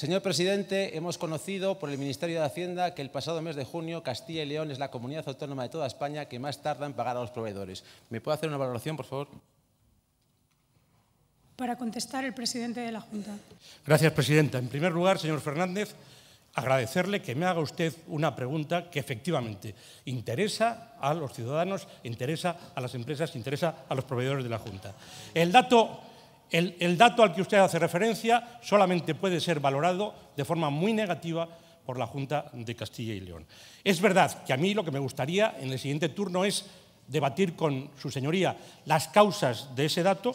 Señor presidente, hemos conocido por el Ministerio de Hacienda que el pasado mes de junio Castilla y León es la comunidad autónoma de toda España que más tarda en pagar a los proveedores. ¿Me puede hacer una valoración, por favor? Para contestar el presidente de la Junta. Gracias, presidenta. En primer lugar, señor Fernández, agradecerle que me haga usted una pregunta que efectivamente interesa a los ciudadanos, interesa a las empresas, interesa a los proveedores de la Junta. El dato el, dato al que usted hace referencia solamente puede ser valorado de forma muy negativa por la Junta de Castilla y León. Es verdad que a mí lo que me gustaría en el siguiente turno es debatir con su señoría las causas de ese dato,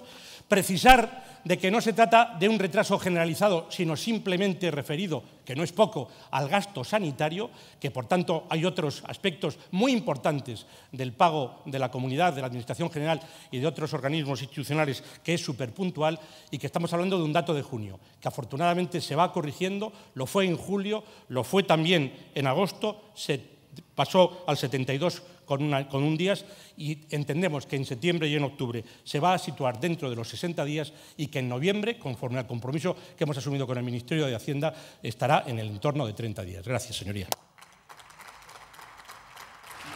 precisar de que no se trata de un retraso generalizado, sino simplemente referido, que no es poco, al gasto sanitario, que por tanto hay otros aspectos muy importantes del pago de la comunidad, de la Administración General y de otros organismos institucionales que es superpuntual y que estamos hablando de un dato de junio, que afortunadamente se va corrigiendo, lo fue en julio, lo fue también en agosto, se pasó al 72 con, un día y entendemos que en septiembre y en octubre se va a situar dentro de los 60 días y que en noviembre, conforme al compromiso que hemos asumido con el Ministerio de Hacienda, estará en el entorno de 30 días. Gracias, señoría.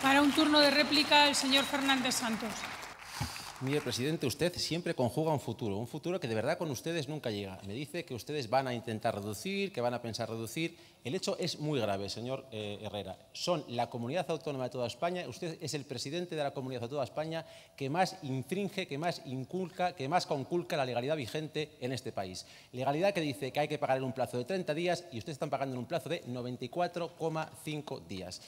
Para un turno de réplica, el señor Fernández Santos. Mire, presidente, usted siempre conjuga un futuro, un futuro que de verdad con ustedes nunca llega. Me dice que ustedes van a intentar reducir, que van a pensar reducir. El hecho es muy grave, señor eh, Herrera. Son la comunidad autónoma de toda España, usted es el presidente de la comunidad de toda España que más infringe, que más inculca, que más conculca la legalidad vigente en este país. Legalidad que dice que hay que pagar en un plazo de 30 días y ustedes están pagando en un plazo de 94,5 días.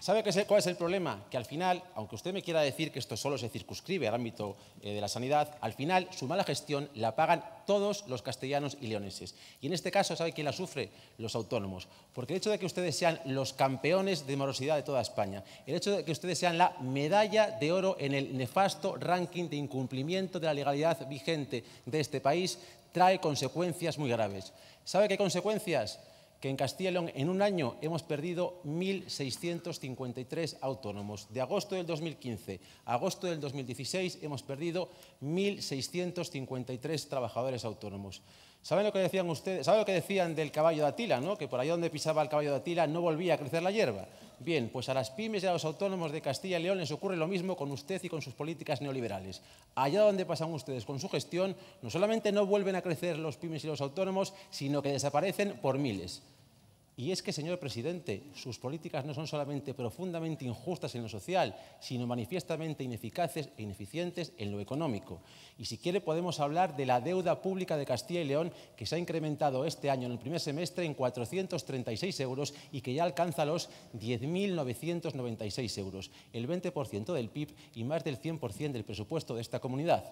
¿Sabe cuál es el problema? Que al final, aunque usted me quiera decir que esto solo se circunscribe al ámbito eh, de la sanidad, al final su mala gestión la pagan todos los castellanos y leoneses. Y en este caso, ¿sabe quién la sufre? Los autónomos. Porque el hecho de que ustedes sean los campeones de morosidad de toda España, el hecho de que ustedes sean la medalla de oro en el nefasto ranking de incumplimiento de la legalidad vigente de este país, trae consecuencias muy graves. ¿Sabe qué consecuencias? que en Castilla y León en un año hemos perdido 1.653 autónomos. De agosto del 2015 a agosto del 2016 hemos perdido 1.653 trabajadores autónomos. ¿Saben lo que decían ustedes? ¿Saben lo que decían del caballo de Atila, no? Que por ahí donde pisaba el caballo de Atila no volvía a crecer la hierba. Bien, pues a las pymes y a los autónomos de Castilla y León les ocurre lo mismo con usted y con sus políticas neoliberales. Allá donde pasan ustedes con su gestión, no solamente no vuelven a crecer los pymes y los autónomos, sino que desaparecen por miles. Y es que, señor presidente, sus políticas no son solamente profundamente injustas en lo social, sino manifiestamente ineficaces e ineficientes en lo económico. Y si quiere podemos hablar de la deuda pública de Castilla y León, que se ha incrementado este año en el primer semestre en 436 euros y que ya alcanza los 10.996 euros, el 20% del PIB y más del 100% del presupuesto de esta comunidad.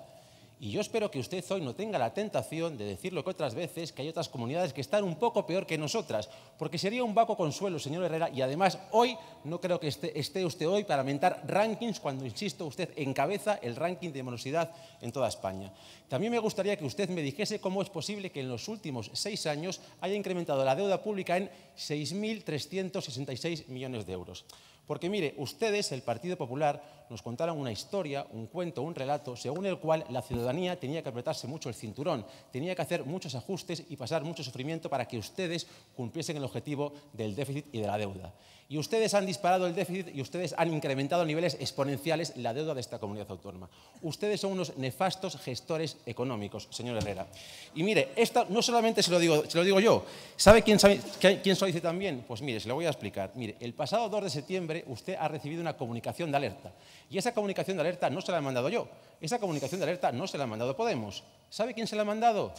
Y yo espero que usted hoy no tenga la tentación de decir lo que otras veces, que hay otras comunidades que están un poco peor que nosotras, porque sería un vaco consuelo, señor Herrera, y además hoy no creo que esté, usted hoy para aumentar rankings cuando, insisto, usted encabeza el ranking de morosidad en toda España. También me gustaría que usted me dijese cómo es posible que en los últimos seis años haya incrementado la deuda pública en 6.366 millones de euros. Porque mire, ustedes, el Partido Popular, nos contaron una historia, un cuento, un relato, según el cual la ciudadanía tenía que apretarse mucho el cinturón, tenía que hacer muchos ajustes y pasar mucho sufrimiento para que ustedes cumpliesen el objetivo del déficit y de la deuda. Y ustedes han disparado el déficit y ustedes han incrementado a niveles exponenciales la deuda de esta comunidad autónoma. Ustedes son unos nefastos gestores económicos, señor Herrera. Y mire, esto no solamente se lo digo, se lo digo yo, ¿sabe quién, sabe quién se lo dice también? Pues mire, se lo voy a explicar. Mire, el pasado 2 de septiembre usted ha recibido una comunicación de alerta y esa comunicación de alerta no se la he mandado yo, esa comunicación de alerta no se la ha mandado Podemos. ¿Sabe quién se la ha mandado?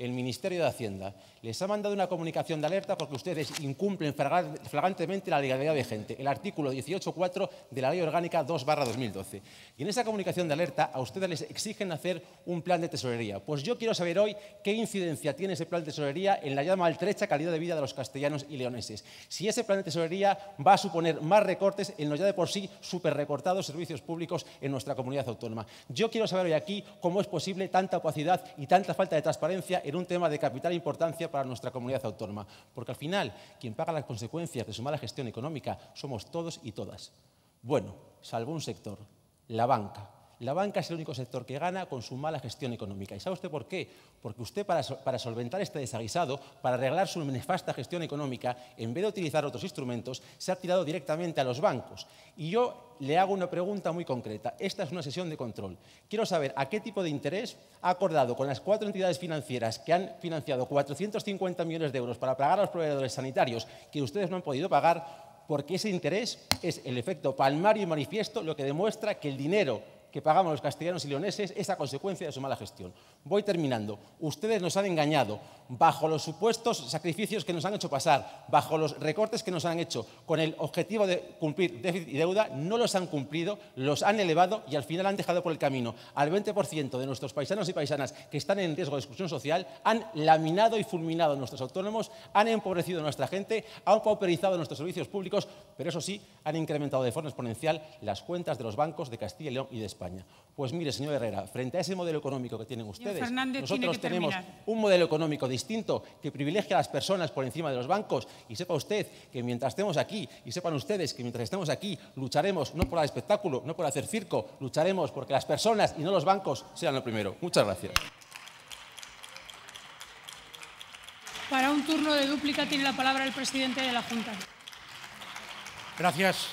el Ministerio de Hacienda les ha mandado una comunicación de alerta porque ustedes incumplen flagrantemente la legalidad de gente. el artículo 18.4 de la Ley Orgánica 2-2012. Y en esa comunicación de alerta a ustedes les exigen hacer un plan de tesorería. Pues yo quiero saber hoy qué incidencia tiene ese plan de tesorería en la ya maltrecha calidad de vida de los castellanos y leoneses. Si ese plan de tesorería va a suponer más recortes en los ya de por sí súper recortados servicios públicos en nuestra comunidad autónoma. Yo quiero saber hoy aquí cómo es posible tanta opacidad y tanta falta de transparencia en un tema de capital e importancia para nuestra comunidad autónoma, porque al final quien paga las consecuencias de su mala gestión económica somos todos y todas. Bueno, salvo un sector, la banca, la banca es el único sector que gana con su mala gestión económica. ¿Y sabe usted por qué? Porque usted para, solventar este desaguisado, para arreglar su nefasta gestión económica, en vez de utilizar otros instrumentos, se ha tirado directamente a los bancos. Y yo le hago una pregunta muy concreta. Esta es una sesión de control. Quiero saber a qué tipo de interés ha acordado con las cuatro entidades financieras que han financiado 450 millones de euros para pagar a los proveedores sanitarios que ustedes no han podido pagar, porque ese interés es el efecto palmario y manifiesto lo que demuestra que el dinero que pagamos los castellanos y leoneses esa consecuencia de su mala gestión. Voy terminando. Ustedes nos han engañado, bajo los supuestos sacrificios que nos han hecho pasar, bajo los recortes que nos han hecho, con el objetivo de cumplir déficit y deuda, no los han cumplido, los han elevado y al final han dejado por el camino al 20% de nuestros paisanos y paisanas que están en riesgo de exclusión social, han laminado y fulminado a nuestros autónomos, han empobrecido a nuestra gente, han pauperizado nuestros servicios públicos, pero eso sí, han incrementado de forma exponencial las cuentas de los bancos de Castilla y León y de España. Pues mire, señor Herrera, frente a ese modelo económico que tienen ustedes, nosotros tenemos un modelo económico de distinto, que privilegia a las personas por encima de los bancos. Y sepa usted que mientras estemos aquí, y sepan ustedes que mientras estemos aquí, lucharemos no por el espectáculo, no por hacer circo, lucharemos porque las personas y no los bancos sean lo primero. Muchas gracias. Para un turno de dúplica tiene la palabra el presidente de la Junta. Gracias.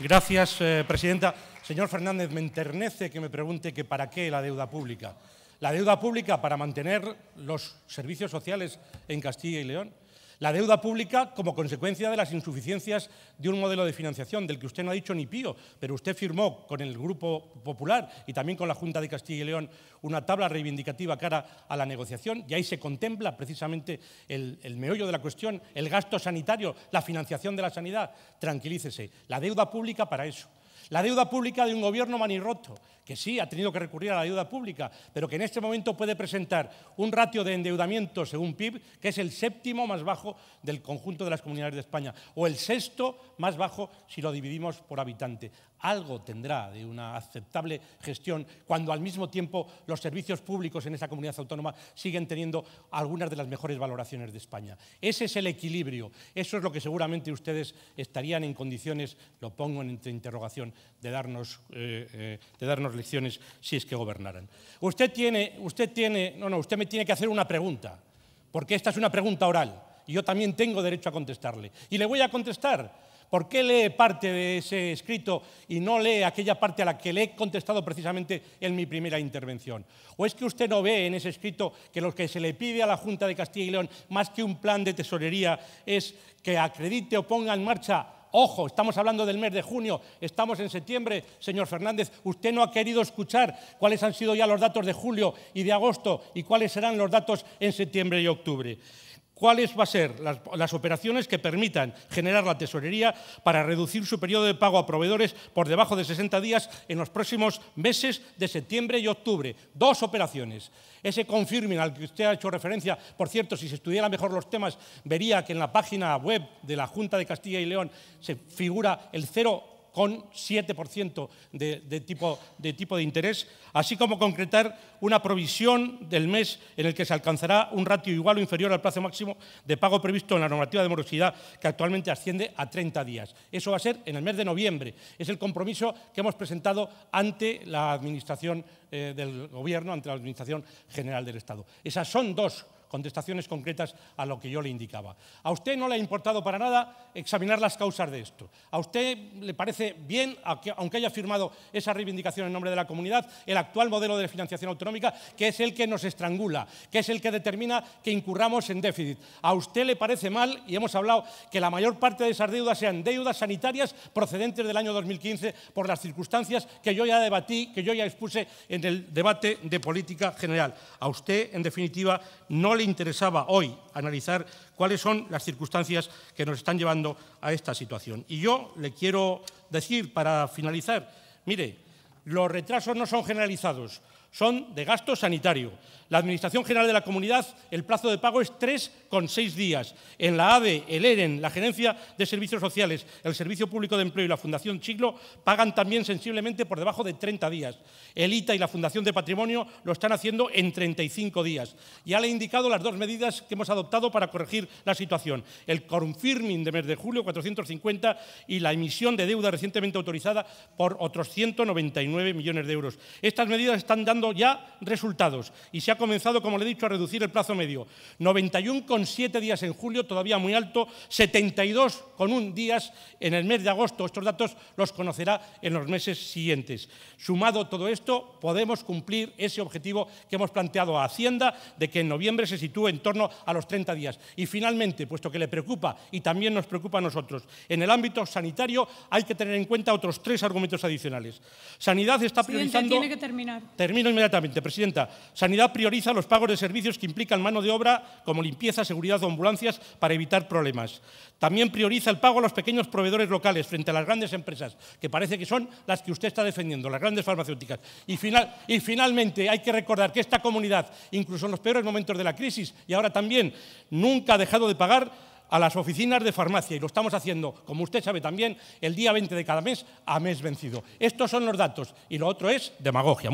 Gracias, eh, presidenta. Señor Fernández, me enternece que me pregunte que para qué la deuda pública la deuda pública para mantener los servicios sociales en Castilla y León, la deuda pública como consecuencia de las insuficiencias de un modelo de financiación del que usted no ha dicho ni pío, pero usted firmó con el Grupo Popular y también con la Junta de Castilla y León una tabla reivindicativa cara a la negociación y ahí se contempla precisamente el, meollo de la cuestión, el gasto sanitario, la financiación de la sanidad. Tranquilícese, la deuda pública para eso. La deuda pública de un gobierno manirroto, que sí ha tenido que recurrir a la deuda pública, pero que en este momento puede presentar un ratio de endeudamiento según PIB que es el séptimo más bajo del conjunto de las comunidades de España o el sexto más bajo si lo dividimos por habitante algo tendrá de una aceptable gestión cuando al mismo tiempo los servicios públicos en esa comunidad autónoma siguen teniendo algunas de las mejores valoraciones de España. Ese es el equilibrio, eso es lo que seguramente ustedes estarían en condiciones, lo pongo en interrogación, de darnos, eh, eh, de darnos lecciones si es que gobernaran. Usted tiene, usted tiene, no, no, usted me tiene que hacer una pregunta, porque esta es una pregunta oral y yo también tengo derecho a contestarle. Y le voy a contestar ¿Por qué lee parte de ese escrito y no lee aquella parte a la que le he contestado precisamente en mi primera intervención? ¿O es que usted no ve en ese escrito que lo que se le pide a la Junta de Castilla y León, más que un plan de tesorería, es que acredite o ponga en marcha Ojo, estamos hablando del mes de junio, estamos en septiembre, señor Fernández. Usted no ha querido escuchar cuáles han sido ya los datos de julio y de agosto y cuáles serán los datos en septiembre y octubre. ¿Cuáles va a ser las, operaciones que permitan generar la tesorería para reducir su periodo de pago a proveedores por debajo de 60 días en los próximos meses de septiembre y octubre? Dos operaciones. Ese confirming al que usted ha hecho referencia, por cierto, si se estudiara mejor los temas, vería que en la página web de la Junta de Castilla y León se figura el 0 con 7% de, tipo, de tipo de interés, así como concretar una provisión del mes en el que se alcanzará un ratio igual o inferior al plazo máximo de pago previsto en la normativa de morosidad, que actualmente asciende a 30 días. Eso va a ser en el mes de noviembre. Es el compromiso que hemos presentado ante la Administración eh, del Gobierno, ante la Administración General del Estado. Esas son dos contestaciones concretas a lo que yo le indicaba. A usted no le ha importado para nada examinar las causas de esto. A usted le parece bien, aunque haya firmado esa reivindicación en nombre de la comunidad, el actual modelo de financiación autonómica, que es el que nos estrangula, que es el que determina que incurramos en déficit. A usted le parece mal, y hemos hablado, que la mayor parte de esas deudas sean deudas sanitarias procedentes del año 2015 por las circunstancias que yo ya debatí, que yo ya expuse en el debate de política general. A usted, en definitiva, no le interesaba hoy analizar cuáles son las circunstancias que nos están llevando a esta situación. Y yo le quiero decir, para finalizar, mire, los retrasos no son generalizados, son de gasto sanitario. La Administración General de la Comunidad, el plazo de pago es 3,6 días. En la AVE, el EREN, la Gerencia de Servicios Sociales, el Servicio Público de Empleo y la Fundación Chiclo pagan también sensiblemente por debajo de 30 días. El ITA y la Fundación de Patrimonio lo están haciendo en 35 días. Ya le he indicado las dos medidas que hemos adoptado para corregir la situación. El confirming de mes de julio, 450, y la emisión de deuda recientemente autorizada por otros 199 millones de euros. Estas medidas están dando ya resultados y se ha comenzado, como le he dicho, a reducir el plazo medio. 91,7 días en julio, todavía muy alto, 72,1 días en el mes de agosto. Estos datos los conocerá en los meses siguientes. Sumado todo esto, podemos cumplir ese objetivo que hemos planteado a Hacienda de que en noviembre se sitúe en torno a los 30 días. Y finalmente, puesto que le preocupa y también nos preocupa a nosotros, en el ámbito sanitario hay que tener en cuenta otros tres argumentos adicionales. Sanidad está priorizando... Tiene que terminar inmediatamente, Presidenta. Sanidad prioriza los pagos de servicios que implican mano de obra, como limpieza, seguridad o ambulancias, para evitar problemas. También prioriza el pago a los pequeños proveedores locales frente a las grandes empresas, que parece que son las que usted está defendiendo, las grandes farmacéuticas. Y, y finalmente, hay que recordar que esta comunidad, incluso en los peores momentos de la crisis y ahora también, nunca ha dejado de pagar a las oficinas de farmacia y lo estamos haciendo, como usted sabe también, el día 20 de cada mes a mes vencido. Estos son los datos y lo otro es demagogia.